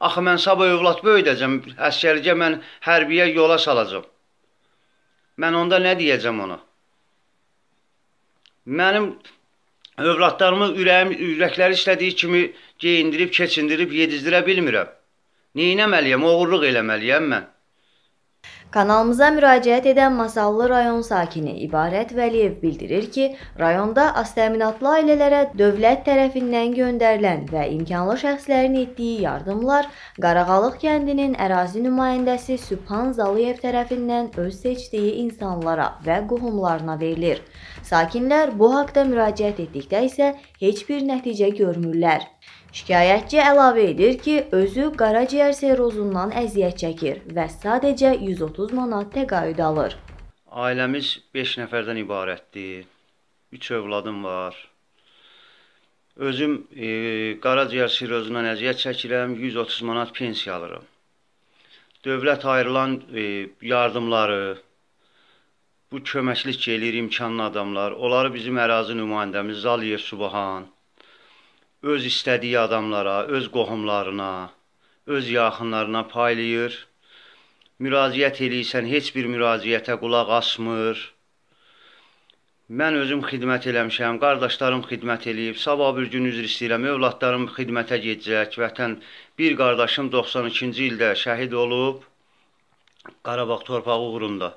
Axı mən sabah övlad böyüdəcəm, əskərliyə mən hərbiyə yola salacam. Mən onda nə deyəcəm ona? Mənim övladlarımı ürəyim, ürəkləri istədiyi kimi geyindirib, keçindirib, yedizdirə bilmirəm. Neynəməliyəm, oğurluq eləməliyəm mən. Kanalımıza müraciət edən Masallı rayon sakini İbarət Vəliyev bildirir ki, rayonda astəminatlı ailələrə dövlət tərəfindən göndərilən və imkanlı şəxslərin etdiyi yardımlar Qarağalıq kəndinin ərazi nümayəndəsi Sübhan Zalıyev tərəfindən öz seçdiyi insanlara və qohumlarına verilir. Sakinlər bu haqda müraciət etdikdə isə heç bir nəticə görmürlər. Şikayətçi əlavə edir ki, özü qaraciyər serozundan əziyyət çəkir və sadəcə 130 manat təqaüd alır. Ailəmiz 5 nəfərdən ibarətdir. 3 övladım var. Özüm e, qaraciyər sirozundan əziyyət çəkirəm, 130 manat pensiya alıram. Dövlət ayrılan e, yardımları, bu köməklik eləyir imkanlı adamlar. Onları bizim ərazi nümayəndəmiz Zaliyev Subahan, öz istədiyi adamlara, öz qohumlarına, öz yaxınlarına paylayır. Müraciət eləyirsən, heç bir müraciətə qulaq asmır. Mən özüm xidmət eləmişəm, qardaşlarım xidmət eləyib, sabah bir gün üzr istəyirəm, övladlarım xidmətə gedəcək, vətən bir qardaşım 92-ci ildə şəhid olub Qarabağ torpağı uğrunda.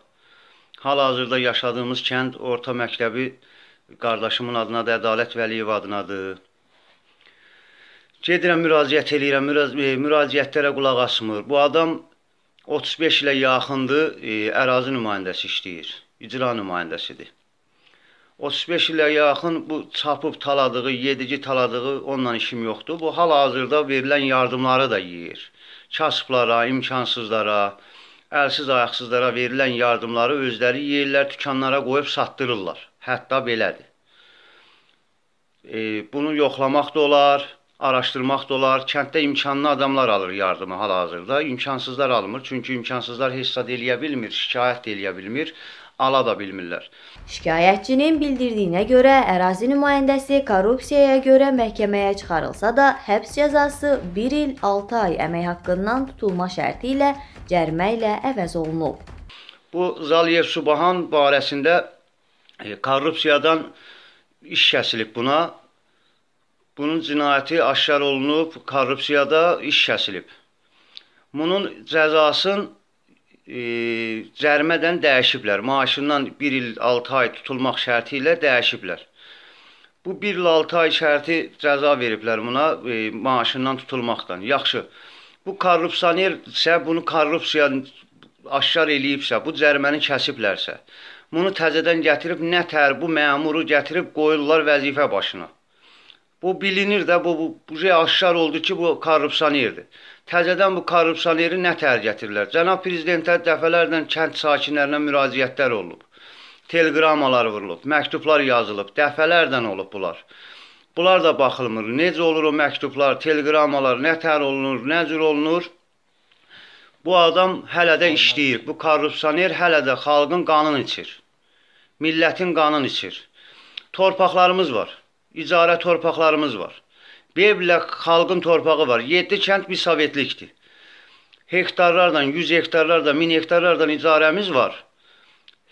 Hal-hazırda yaşadığımız kənd orta məktəbi qardaşımın adına da Ədalət Vəliyev adınadır. Gedirəm müraciət eləyirəm, e, müraciətlərə qulaq asmır. Bu adam 35 ilə yaxındır e, ərazi nümayəndəsi işləyir, icra nümayəndəsidir. 35 ilə yaxın bu çapıb taladığı, yedici taladığı onunla işim yoxdur. Bu hal-hazırda verilən yardımları da yeyir. Kasıblara, imkansızlara, əlsiz ayaqsızlara verilən yardımları özləri yeyirlər, dükanlara qoyub satdırırlar. Hətta belədir. E, bunu yoxlamaq da olar araşdırmaq da olar. Kənddə imkanlı adamlar alır yardımı hal-hazırda. İmkansızlar almır. Çünki imkansızlar hesab eləyə bilmir, şikayət eləyə bilmir ala da bilmirlər. Şikayətçinin bildirdiyinə görə ərazi nümayəndəsi korrupsiyaya görə məhkəməyə çıxarılsa da, həbs cəzası 1 il 6 ay əmək haqqından tutulma şərti ilə cərimə ilə əvəz olunub. Bu Zaliyev Subahan barəsində e, korrupsiyadan iş kəsilib buna. Bunun cinayəti aşkar olunub, korrupsiyada iş kəsilib. Bunun cəzasını e, cərimədən dəyişiblər. Maaşından 1 il 6 ay tutulmaq şərti ilə dəyişiblər. Bu 1 il 6 ay şərti cəza veriblər buna e, maaşından tutulmaqdan. Yaxşı. Bu korrupsioner isə bunu korrupsiya aşkar eləyibsə, bu cəriməni kəsiblərsə, bunu təzədən gətirib nə tər bu məmuru gətirib qoyurlar vəzifə başına. Bu bilinir də, bu, bu, bu şey aşkar oldu ki, bu korrupsionerdir. Təzədən bu korrupsioneri nə təhər gətirirlər? Cənab Prezidentə dəfələrlə kənd sakinlərinə müraciətlər olub. Teleqramalar vurulub, məktublar yazılıb, dəfələrdən olub bunlar. Bunlar da baxılmır. Necə olur o məktublar, teleqramalar, nə təhər olunur, nə cür olunur? Bu adam hələ də işləyir. Bu korrupsioner hələ də xalqın qanını içir. Millətin qanını içir. Torpaqlarımız var icarə torpaqlarımız var. Beblə xalqın torpağı var. 7 kənd bir sovetlikdir. Hektarlarla, 100 hektarlarla, 1000 hektarlarla icarəmiz var.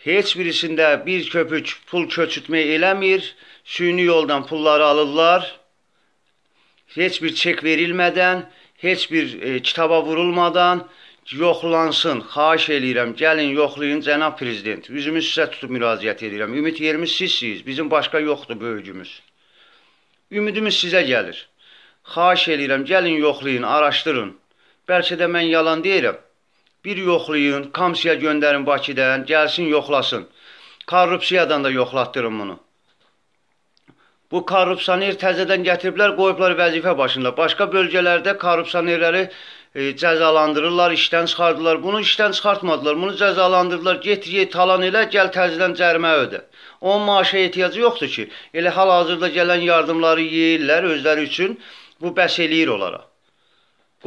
Heç birisində bir köpük pul köçütmə eləmir. Süni yoldan pulları alırlar. Heç bir çek verilmədən, heç bir e, kitaba vurulmadan yoxlansın. Xahiş eləyirəm, gəlin yoxlayın cənab prezident. Üzümüz sizə tutub müraciət edirəm. Ümid yerimiz sizsiniz. Bizim başqa yoxdur böyüyümüz. Ümidimiz sizə gəlir. Xahiş eləyirəm, gəlin yoxlayın, araşdırın. Bəlkə də mən yalan deyirəm. Bir yoxlayın, komsiya göndərin Bakıdan, gəlsin yoxlasın. Korrupsiyadan da yoxlatdırın bunu. Bu korrupsioner təzədən gətiriblər, qoyublar vəzifə başında. Başqa bölgələrdə korrupsionerləri e, cəzalandırırlar, işdən çıxardılar. Bunu işdən çıxartmadılar, bunu cəzalandırdılar. Get, get, talan elə, gəl təzədən cərimə ödə. Onun maaşa ehtiyacı yoxdur ki. Elə hal-hazırda gələn yardımları yeyirlər özləri üçün. Bu bəs eləyir onlara.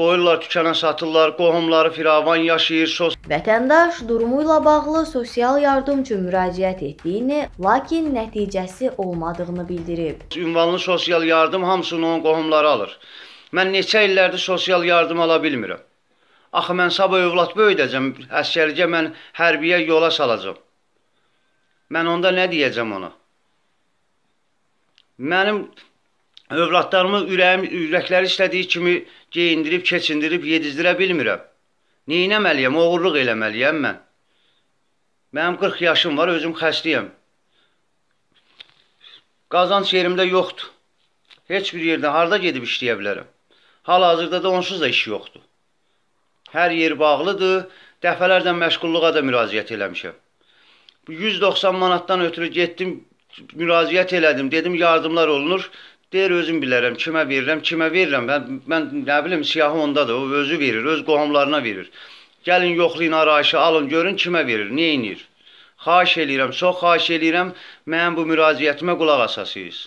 Qoyurlar tükənə satırlar, qohumları firavan yaşayır. Sos Vətəndaş durumu ilə bağlı sosial yardım üçün müraciət etdiyini, lakin nəticəsi olmadığını bildirib. Ünvanlı sosial yardım hamısını onun qohumları alır. Mən neçə illərdir sosial yardım ala bilmirəm. Axı mən sabah övlad böyüdəcəm, əsgərcə mən hərbiyə yola salacam. Mən onda nə deyəcəm ona? Mənim övladlarımı ürəyim, ürəkləri istədiyi kimi geyindirib, keçindirib, yedizdirə bilmirəm. Neynəməliyəm, oğurluq eləməliyəm mən. Mənim 40 yaşım var, özüm xəstəyəm. Qazanç yerimdə yoxdur. Heç bir yerdə harda gedib işləyə bilərəm? Hal-hazırda da onsuz da iş yoxdur. Hər yer bağlıdır. Dəfələrlə məşğulluğa da müraciət eləmişəm. 190 manatdan ötürü getdim, müraciət elədim. Dedim yardımlar olunur. Deyir özüm bilərəm, kimə verirəm, kimə verirəm. Mən, mən nə bilim siyahı ondadır, o özü verir, öz qohumlarına verir. Gəlin yoxlayın arayışı, alın görün kimə verir, nə edir. Xahiş eləyirəm, çox xahiş eləyirəm, mənim bu müraciətimə qulaq asasınız.